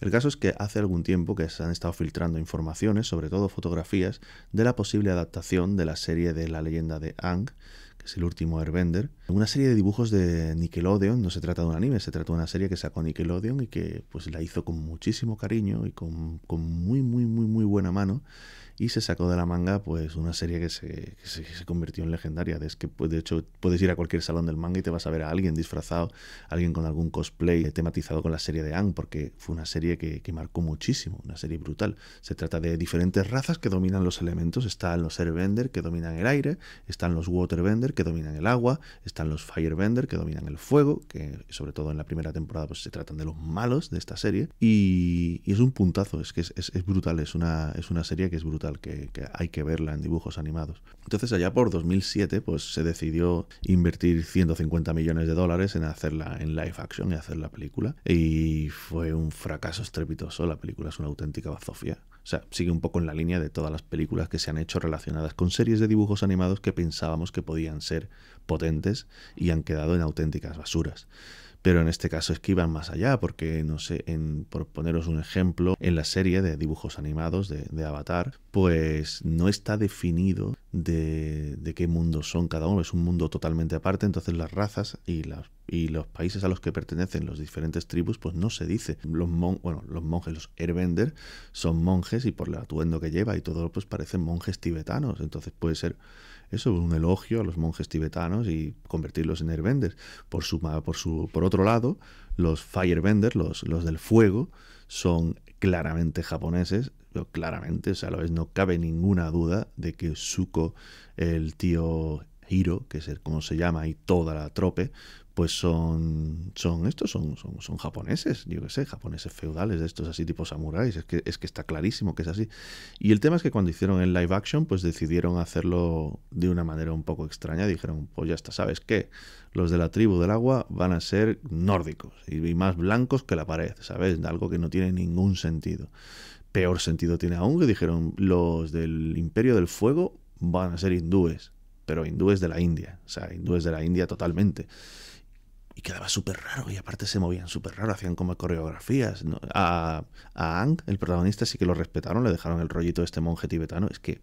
El caso es que hace algún tiempo que se han estado filtrando informaciones, sobre todo fotografías, de la posible adaptación de la serie de la leyenda de Ang, que es el último Airbender, una serie de dibujos de Nickelodeon, no se trata de un anime, se trata de una serie que sacó Nickelodeon y que pues la hizo con muchísimo cariño y con, muy, muy, muy, muy buena mano y se sacó de la manga pues una serie que se, se, convirtió en legendaria. Es que, pues, de hecho, puedes ir a cualquier salón del manga y te vas a ver a alguien disfrazado, alguien con algún cosplay tematizado con la serie de Ang, porque fue una serie que, marcó muchísimo, una serie brutal. Se trata de diferentes razas que dominan los elementos. Están los Airbender, que dominan el aire, están los Waterbender, que dominan el agua, están los Firebender, que dominan el fuego, que sobre todo en la primera temporada pues, se tratan de los malos de esta serie. Y, es un puntazo, es que es brutal, es una, es una serie que es brutal que, hay que verla en dibujos animados. Entonces allá por 2007 pues se decidió invertir 150 millones de dólares en hacerla en live action y hacer la película y fue un fracaso estrepitoso, la película es una auténtica bazofia. O sea, sigue un poco en la línea de todas las películas que se han hecho relacionadas con series de dibujos animados que pensábamos que podían ser potentes y han quedado en auténticas basuras pero en este caso es que iban más allá, porque no sé, por poneros un ejemplo, en la serie de dibujos animados de, de Avatar, pues no está definido de, de, qué mundo son cada uno, es un mundo totalmente aparte, entonces las razas y las y los países a los que pertenecen los diferentes tribus, pues no se dice. Los, bueno, los monjes, los Airbender, son monjes y por el atuendo que lleva y todo, pues parecen monjes tibetanos. Entonces puede ser eso, un elogio a los monjes tibetanos y convertirlos en Airbenders. Por, su, por, su, por otro lado, los Firebender, los, los del fuego, son claramente japoneses, claramente, o sea, lo no cabe ninguna duda de que suko el tío Hiro, que es como se llama, y toda la trope, pues son, son estos, son, son, japoneses, yo qué sé, japoneses feudales, de estos así tipo samuráis, es que, es que está clarísimo que es así. Y el tema es que cuando hicieron el live action, pues decidieron hacerlo de una manera un poco extraña, dijeron, pues ya está, ¿sabes qué? Los de la tribu del agua van a ser nórdicos y más blancos que la pared, ¿sabes? Algo que no tiene ningún sentido. Peor sentido tiene aún que dijeron, los del imperio del fuego van a ser hindúes, pero hindúes de la India, o sea, hindúes de la India totalmente y quedaba súper raro y aparte se movían súper raro, hacían como coreografías. A, a Ang, el protagonista, sí que lo respetaron, le dejaron el rollito de este monje tibetano, es que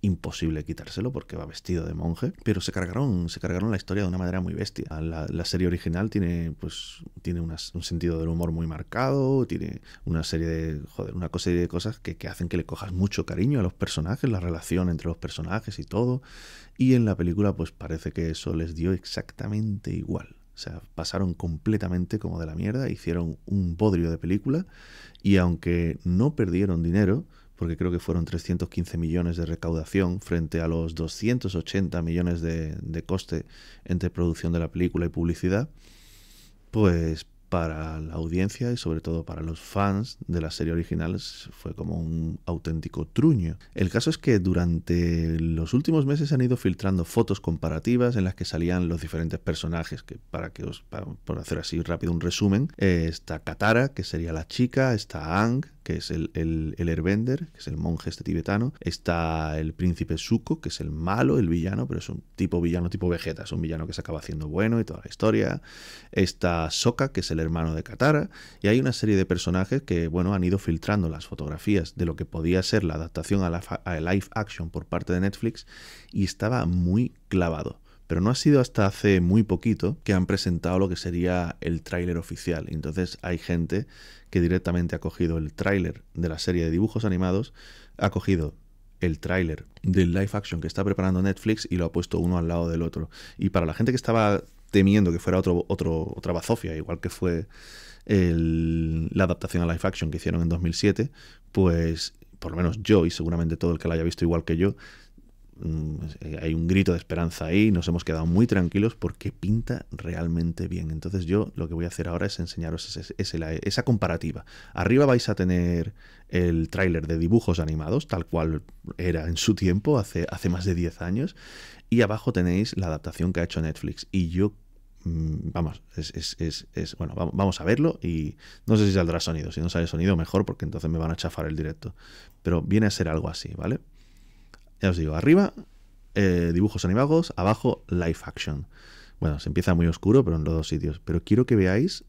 imposible quitárselo porque va vestido de monje, pero se cargaron, se cargaron la historia de una manera muy bestia. La, serie original tiene, pues, tiene un sentido del humor muy marcado, tiene una serie de, joder, una serie de cosas que, que, hacen que le cojas mucho cariño a los personajes, la relación entre los personajes y todo. Y en la película, pues parece que eso les dio exactamente igual. O sea, pasaron completamente como de la mierda, hicieron un podrio de película y aunque no perdieron dinero, porque creo que fueron 315 millones de recaudación frente a los 280 millones de, de coste entre producción de la película y publicidad, pues para la audiencia y sobre todo para los fans de la serie original fue como un auténtico truño. El caso es que durante los últimos meses han ido filtrando fotos comparativas en las que salían los diferentes personajes, que para que os, por hacer así rápido un resumen, eh, está Katara, que sería la chica, está Ang, que es el, el, que es el monje este tibetano. Está el príncipe Suko, que es el malo, el villano, pero es un tipo villano tipo Vegeta, es un villano que se acaba haciendo bueno y toda la historia. Está Soka, que es el hermano de Katara. Y hay una serie de personajes que, bueno, han ido filtrando las fotografías de lo que podía ser la adaptación a, la a live action por parte de Netflix y estaba muy clavado. Pero no ha sido hasta hace muy poquito que han presentado lo que sería el tráiler oficial. Entonces hay gente que directamente ha cogido el tráiler de la serie de dibujos animados, ha cogido el tráiler del live action que está preparando Netflix y lo ha puesto uno al lado del otro. Y para la gente que estaba temiendo que fuera otro, otra bazofia, igual que fue la adaptación a live action que hicieron en 2007, pues por lo menos yo y seguramente todo el que la haya visto igual que yo, Mm, pues, eh, hay un grito de esperanza ahí, nos hemos quedado muy tranquilos porque pinta realmente bien. Entonces yo lo que voy a hacer ahora es enseñaros esa comparativa. Arriba vais a tener el tráiler de dibujos animados, tal cual era en su tiempo, hace, hace más de 10 años, y abajo tenéis la adaptación que ha hecho Netflix. Y yo mm, vamos, es, es, bueno, vamos a verlo y no sé si saldrá sonido. Si no sale sonido, mejor, porque entonces me van a chafar el directo. Pero viene a ser algo así, ¿vale? Ya os digo, arriba eh, dibujos animados, abajo live action. Bueno, se empieza muy oscuro, pero en los dos sitios. Pero quiero que veáis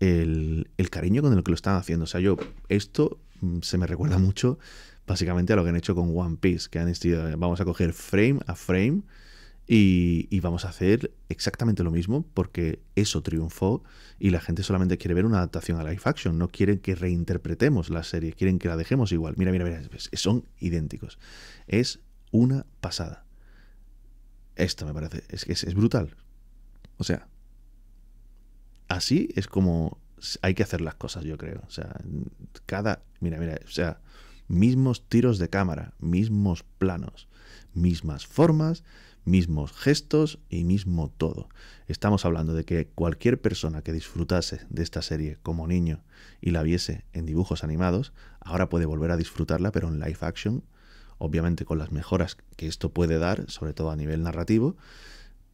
el, el cariño con el que lo están haciendo. O sea, yo, esto mm, se me recuerda mucho básicamente a lo que han hecho con One Piece, que han decidido, eh, vamos a coger frame a frame y, vamos a hacer exactamente lo mismo porque eso triunfó y la gente solamente quiere ver una adaptación a live action, no quieren que reinterpretemos la serie, quieren que la dejemos igual. Mira, mira, mira, son idénticos. Es una pasada. Esto me parece, es, es brutal. O sea, así es como hay que hacer las cosas, yo creo. O sea, cada, mira, mira, o sea, mismos tiros de cámara, mismos planos, mismas formas, mismos gestos y mismo todo. Estamos hablando de que cualquier persona que disfrutase de esta serie como niño y la viese en dibujos animados, ahora puede volver a disfrutarla, pero en live action, obviamente con las mejoras que esto puede dar, sobre todo a nivel narrativo,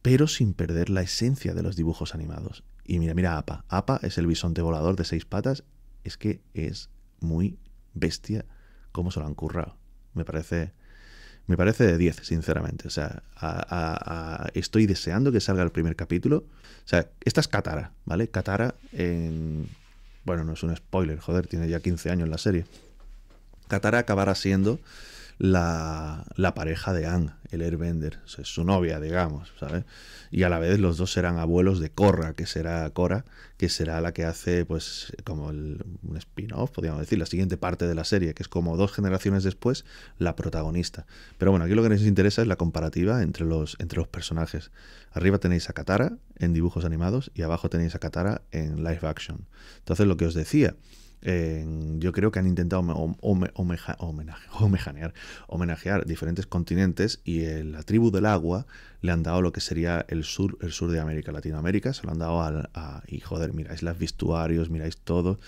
pero sin perder la esencia de los dibujos animados. Y mira, mira APA. APA es el bisonte volador de seis patas. Es que es muy bestia como se lo han currado. Me parece me parece de 10, sinceramente. O sea, estoy deseando que salga el primer capítulo. O sea, esta es Katara, ¿vale? Katara en... Bueno, no es un spoiler, joder, tiene ya 15 años la serie. Katara acabará siendo la, la pareja de Anne el Airbender, o su novia, digamos, ¿sabes? Y a la vez los dos serán abuelos de Corra, que será Cora, que será la que hace, pues, como un spin-off, podríamos decir, la siguiente parte de la serie, que es como dos generaciones después la protagonista. Pero bueno, aquí lo que nos interesa es la comparativa entre los, entre los personajes. Arriba tenéis a Katara en dibujos animados y abajo tenéis a Katara en live action. Entonces, lo que os decía, yo creo que han intentado homenajear, diferentes continentes y la tribu del agua le han dado lo que sería el sur, el sur de América, Latinoamérica, se lo han dado a, y joder, miráis las vestuarios, miráis todo.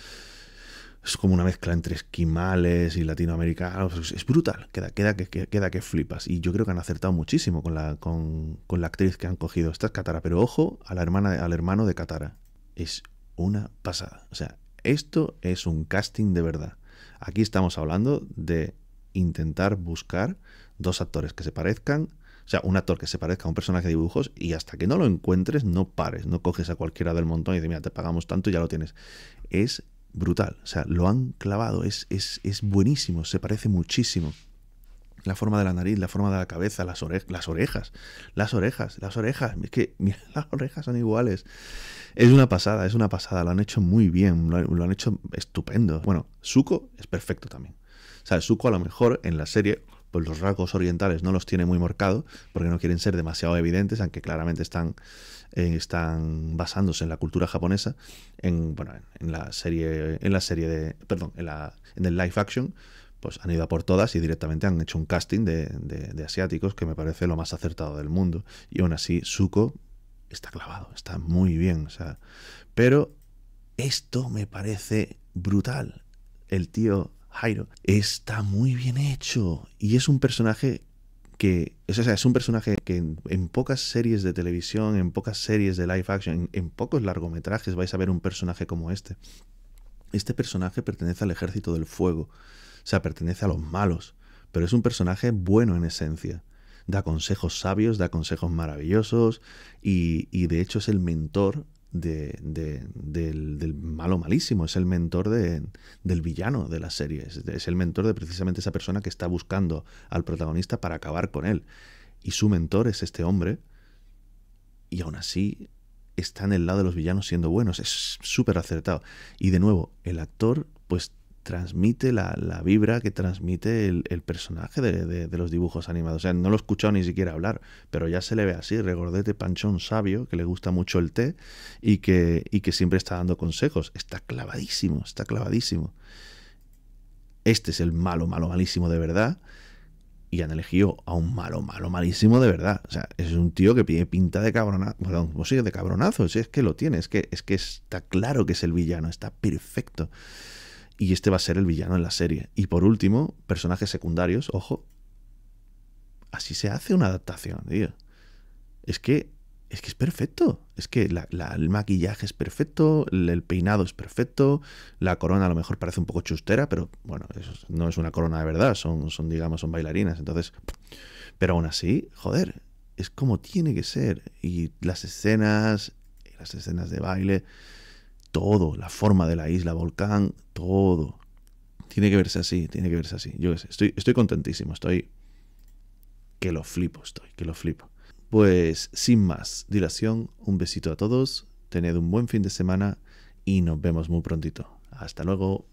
Es como una mezcla entre esquimales y Latinoamérica ah, pues Es brutal. Queda, queda, que, queda que flipas. Y yo creo que han acertado muchísimo con la, con, la actriz que han cogido. Esta es Katara. Pero ojo a hermana, al hermano de Katara. Es una pasada. O sea, esto es un casting de verdad. Aquí estamos hablando de intentar buscar dos actores que se parezcan, o sea, un actor que se parezca a un personaje de dibujos y hasta que no lo encuentres no pares, no coges a cualquiera del montón y dices, mira, te pagamos tanto y ya lo tienes. Es brutal, o sea, lo han clavado, es, es, es buenísimo, se parece muchísimo. La forma de la nariz, la forma de la cabeza, las, orejas, las orejas, las orejas. Es que, las orejas son iguales. Es una pasada, es una pasada. Lo han hecho muy bien, lo, han hecho estupendo. Bueno, Suco es perfecto también. O sea, Suco a lo mejor en la serie pues los rasgos orientales no los tiene muy marcado porque no quieren ser demasiado evidentes, aunque claramente están, eh, están basándose en la cultura japonesa, en, la serie, en la serie de, perdón, en el live action, pues han ido por todas y directamente han hecho un casting de, asiáticos que me parece lo más acertado del mundo. Y aún así, Suco está clavado, está muy bien. O sea, pero esto me parece brutal. El tío Jairo está muy bien hecho y es un personaje que es un personaje que en, pocas series de televisión, en pocas series de live action, en, pocos largometrajes vais a ver un personaje como este. Este personaje pertenece al Ejército del Fuego, o sea, pertenece a los malos, pero es un personaje bueno en esencia. Da consejos sabios, da consejos maravillosos y, de hecho es el mentor del, malo malísimo, es el mentor del villano de la serie, es, es, el mentor de precisamente esa persona que está buscando al protagonista para acabar con él. Y su mentor es este hombre y aún así está en el lado de los villanos siendo buenos, es súper acertado. Y de nuevo, el actor pues transmite la, vibra que transmite el, personaje de, los dibujos animados. O sea, no lo he escuchado ni siquiera hablar, pero ya se le ve así. Regordete Panchón sabio, que le gusta mucho el té y que, que siempre está dando consejos. Está clavadísimo, está clavadísimo. Este es el malo, malo, malísimo de verdad y han elegido a un malo, malo, malísimo de verdad. O sea, es un tío que pide pinta de cabronazo. Perdón, de cabronazo. es que lo tiene, es que, es que está claro que es el villano, está perfecto y este va a ser el villano en la serie. Y por último, personajes secundarios, ojo. Así se hace una adaptación, tío. Es que es, que es perfecto. Es que el maquillaje es perfecto, el, peinado es perfecto, la corona a lo mejor parece un poco chustera, pero bueno, eso no es una corona de verdad, son, son digamos, son bailarinas. Entonces, pero aún así, joder, es como tiene que ser. Y las escenas, las escenas de baile todo, la forma de la isla, volcán, todo. Tiene que verse así, tiene que verse así. Yo sé, estoy, estoy contentísimo, estoy... Que lo flipo, estoy, que lo flipo. Pues sin más dilación, un besito a todos, tened un buen fin de semana y nos vemos muy prontito. Hasta luego.